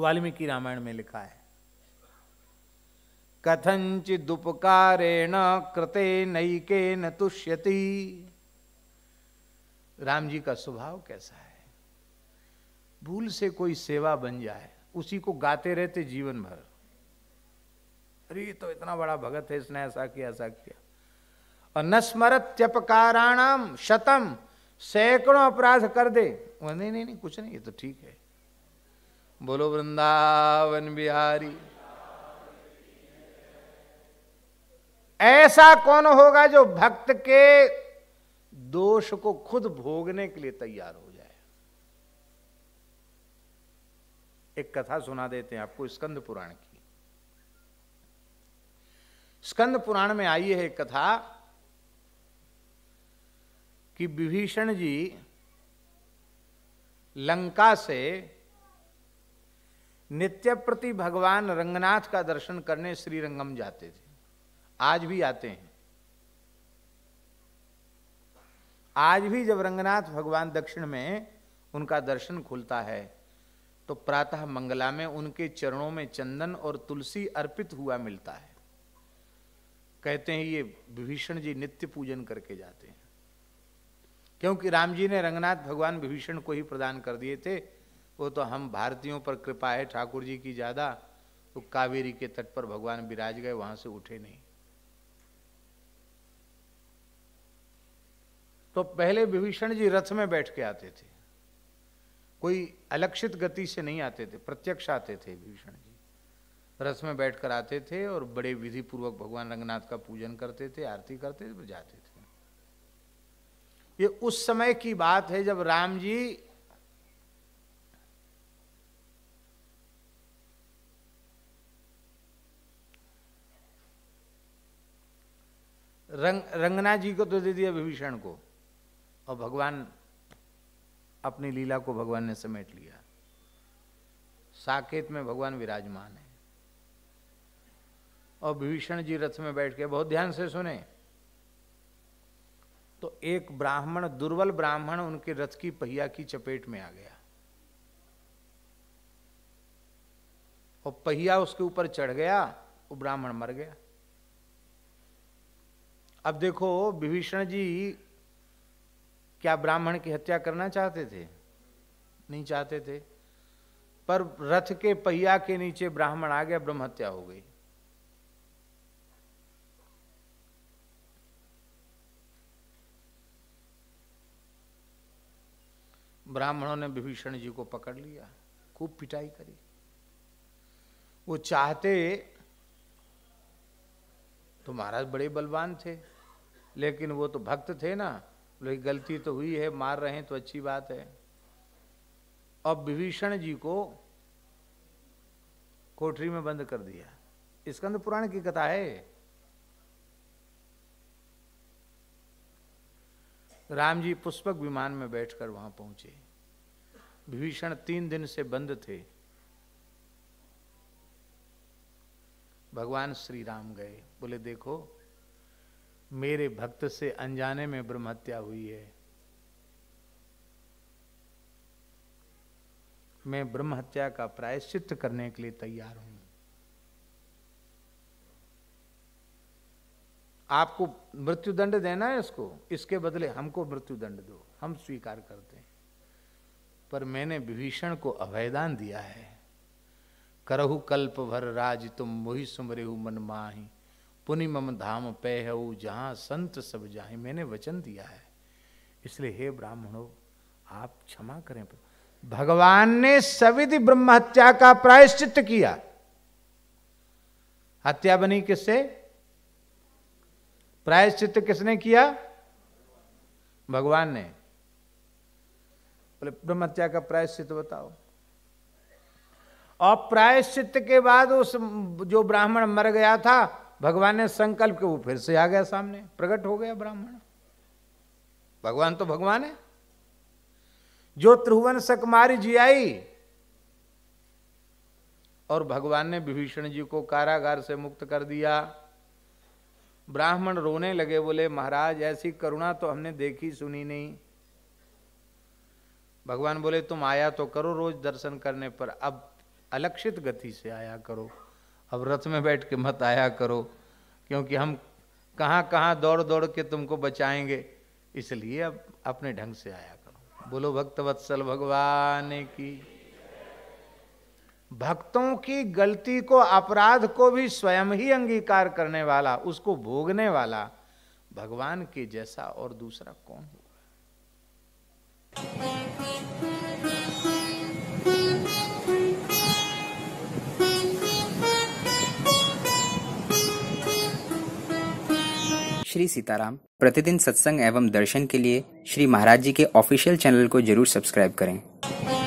वाल्मीकि रामायण में लिखा है दुपकारेण कृते नईके न तुष्यति राम जी का स्वभाव कैसा है भूल से कोई सेवा बन जाए उसी को गाते रहते जीवन भर अरे तो इतना बड़ा भगत है इसने ऐसा किया ऐसा किया और न स्मरत त्यपकाराणाम शतम सैकड़ों अपराध कर दे नहीं नहीं नहीं कुछ नहीं ये तो ठीक है बोलो वृंदावन बिहारी ऐसा कौन होगा जो भक्त के दोष को खुद भोगने के लिए तैयार हो जाए एक कथा सुना देते हैं आपको स्कंद पुराण की स्कंद पुराण में आई है एक कथा कि विभीषण जी लंका से नित्य प्रति भगवान रंगनाथ का दर्शन करने श्री रंगम जाते थे आज भी आते हैं आज भी जब रंगनाथ भगवान दक्षिण में उनका दर्शन खुलता है तो प्रातः मंगला में उनके चरणों में चंदन और तुलसी अर्पित हुआ मिलता है कहते हैं ये विभीषण जी नित्य पूजन करके जाते हैं क्योंकि राम जी ने रंगनाथ भगवान विभीषण को ही प्रदान कर दिए थे वो तो हम भारतीयों पर कृपा है ठाकुर जी की ज़्यादा तो कावेरी के तट पर भगवान विराज गए वहां से उठे नहीं तो पहले विभीषण जी रथ में बैठ के आते थे कोई अलक्षित गति से नहीं आते थे प्रत्यक्ष आते थे विभीषण जी रथ में बैठ कर आते थे और बड़े विधि पूर्वक भगवान रंगनाथ का पूजन करते थे आरती करते थे जाते थे ये उस समय की बात है जब राम जी रंग रंगना जी को तो दे दिया विभीषण को और भगवान अपनी लीला को भगवान ने समेट लिया साकेत में भगवान विराजमान है और विभीषण जी रथ में बैठ के बहुत ध्यान से सुने तो एक ब्राह्मण दुर्बल ब्राह्मण उनके रथ की पहिया की चपेट में आ गया और पहिया उसके ऊपर चढ़ गया वो ब्राह्मण मर गया अब देखो विभीषण जी क्या ब्राह्मण की हत्या करना चाहते थे नहीं चाहते थे पर रथ के पहिया के नीचे ब्राह्मण आ गया ब्रह्म हत्या हो गई ब्राह्मणों ने विभीषण जी को पकड़ लिया खूब पिटाई करी वो चाहते तो महाराज बड़े बलवान थे लेकिन वो तो भक्त थे ना बोले गलती तो हुई है मार रहे हैं तो अच्छी बात है अब विभीषण जी को कोठरी में बंद कर दिया स्कंद पुराण की कथा है राम जी पुष्पक विमान में बैठकर वहां पहुंचे विभीषण तीन दिन से बंद थे भगवान श्री राम गए बोले देखो मेरे भक्त से अनजाने में ब्रह्म हत्या हुई है मैं ब्रह्म हत्या का प्रायश्चित करने के लिए तैयार हूं आपको मृत्युदंड देना है इसको इसके बदले हमको मृत्युदंड दो हम स्वीकार करते हैं पर मैंने विभीषण को अभयदान दिया है करहु कल्प भर राज तुम मोहि सुमरेहु मन माही पुनि मम धाम पे हऊ जहाँ संत सब जाहि मैंने वचन दिया है इसलिए हे ब्राह्मणों आप क्षमा करें भगवान ने सविधि ब्रह्म हत्या का प्रायश्चित किया हत्या बनी किससे प्रायश्चित किसने किया भगवान ने बोले ब्रह्म हत्या का प्रायश्चित बताओ और प्रायश्चित के बाद उस जो ब्राह्मण मर गया था भगवान ने संकल्प के वो फिर से आ गया सामने प्रकट हो गया ब्राह्मण भगवान तो भगवान है जो त्रिभुवन सकमारी आई और भगवान ने विभीषण जी को कारागार से मुक्त कर दिया ब्राह्मण रोने लगे बोले महाराज ऐसी करुणा तो हमने देखी सुनी नहीं भगवान बोले तुम आया तो करो रोज दर्शन करने पर अब अलक्षित गति से आया करो अब रथ में बैठ के मत आया करो क्योंकि हम कहाँ कहाँ दौड़ दौड़ के तुमको बचाएंगे इसलिए अब अपने ढंग से आया करो बोलो भक्त वत्सल भगवान की भक्तों की गलती को अपराध को भी स्वयं ही अंगीकार करने वाला उसको भोगने वाला भगवान के जैसा और दूसरा कौन होगा श्री सीताराम प्रतिदिन सत्संग एवं दर्शन के लिए श्री महाराज जी के ऑफिशियल चैनल को जरूर सब्सक्राइब करें